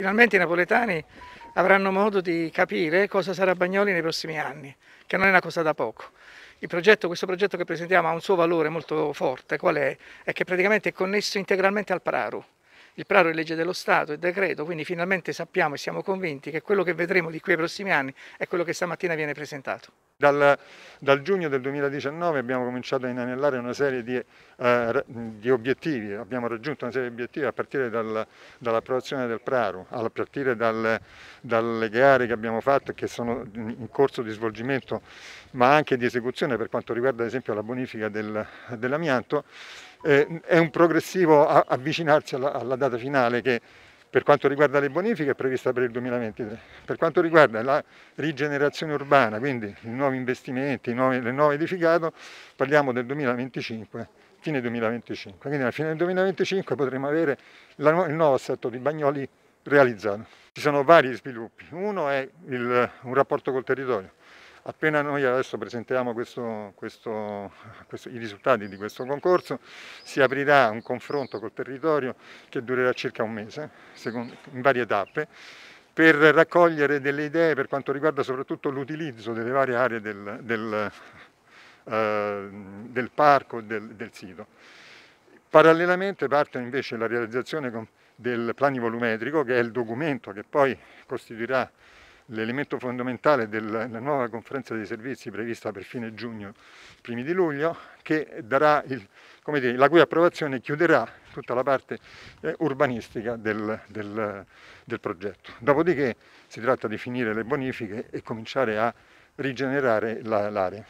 Finalmente i napoletani avranno modo di capire cosa sarà Bagnoli nei prossimi anni, che non è una cosa da poco. Progetto, questo progetto che presentiamo ha un suo valore molto forte, qual è? È che praticamente è connesso integralmente al Praru il Praro è legge dello Stato, è decreto, quindi finalmente sappiamo e siamo convinti che quello che vedremo di qui ai prossimi anni è quello che stamattina viene presentato. Dal, dal giugno del 2019 abbiamo cominciato a inanellare una serie di, eh, di obiettivi, abbiamo raggiunto una serie di obiettivi a partire dal, dall'approvazione del Praro, a partire dal, dalle gare che abbiamo fatto e che sono in corso di svolgimento ma anche di esecuzione per quanto riguarda ad esempio la bonifica del, dell'amianto eh, è un progressivo avvicinarsi alla, alla, data finale che per quanto riguarda le bonifiche è prevista per il 2023. Per quanto riguarda la rigenerazione urbana, quindi i nuovi investimenti, il nuovo edificato, parliamo del 2025 fine 2025. Quindi alla fine del 2025 potremo avere la, il nuovo assetto di Bagnoli realizzato. Ci sono vari sviluppi. Uno è il, un rapporto col territorio. Appena noi adesso presentiamo questo, questo, questo, i risultati di questo concorso, si aprirà un confronto col territorio che durerà circa un mese, secondo, in varie tappe, per raccogliere delle idee per quanto riguarda soprattutto l'utilizzo delle varie aree del, del, eh, del parco, del, del sito. Parallelamente parte invece la realizzazione del planivolumetrico, che è il documento che poi costituirà l'elemento fondamentale della nuova conferenza dei servizi prevista per fine giugno, primi di luglio, che darà il, dire, la cui approvazione chiuderà tutta la parte eh, urbanistica del, del, del progetto. Dopodiché si tratta di finire le bonifiche e cominciare a rigenerare l'area.